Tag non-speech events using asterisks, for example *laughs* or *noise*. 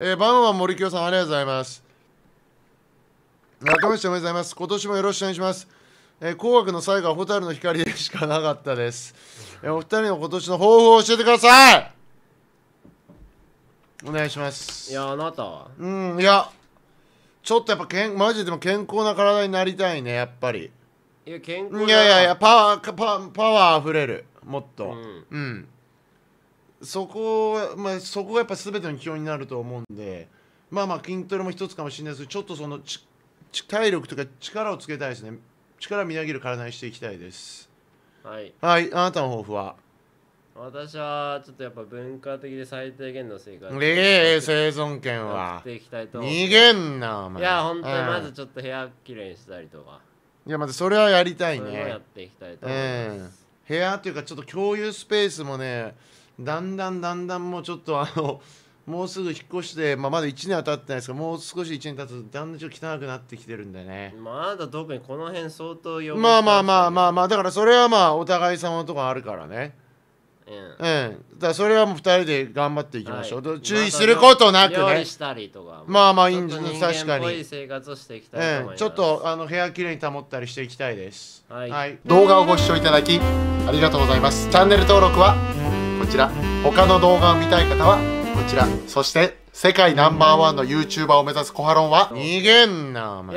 えー、バンは森清さん、ありがとうございます。中林さん、おめでとうございます。今年もよろしくお願いします。えー、紅白の最後は蛍の光でしかなかったです。えー、お二人の今年の抱負を教えてくださいお願いします。いや、あなたはうん、いや、ちょっとやっぱけん、マジでも健康な体になりたいね、やっぱり。いや、健康いやいやいや、パワー、パワー、パワー溢れる、もっと。うん、うんそこ,、まあ、そこがやっぱ全ての基本になると思うんでまあまあ筋トレも一つかもしれないですけどちょっとその体力とか力をつけたいですね力みなぎる体にしていきたいですはいはいあなたの抱負は私はちょっとやっぱ文化的で最低限の生活ええ生存権は逃げんなお前いや本当にまずちょっと部屋きれいにしたりとかいやまずそれはやりたいねやっていきたいと思います、部屋っていうかちょっと共有スペースもねだんだんだんだんもうちょっとあの *laughs* もうすぐ引っ越して、まあ、まだ1年は経ってないですけどもう少し1年経つとだんだんちょっと汚くなってきてるんでねまだ特にこの辺相当よ、ね、まあまあまあまあまあだからそれはまあお互い様のとこあるからねうん、うん、だそれはもう2人で頑張っていきましょう、はい、注意することなくね、ま、あまあいいんじです確かに生活していきたい、ちょっとあの部屋きれいに保ったりしていきたいです、はい、はい、動画をご視聴いただきありがとうございますチャンネル登録はちら他の動画を見たい方はこちらそして世界ナンバーワンの YouTuber を目指すコハロンは逃げんなお前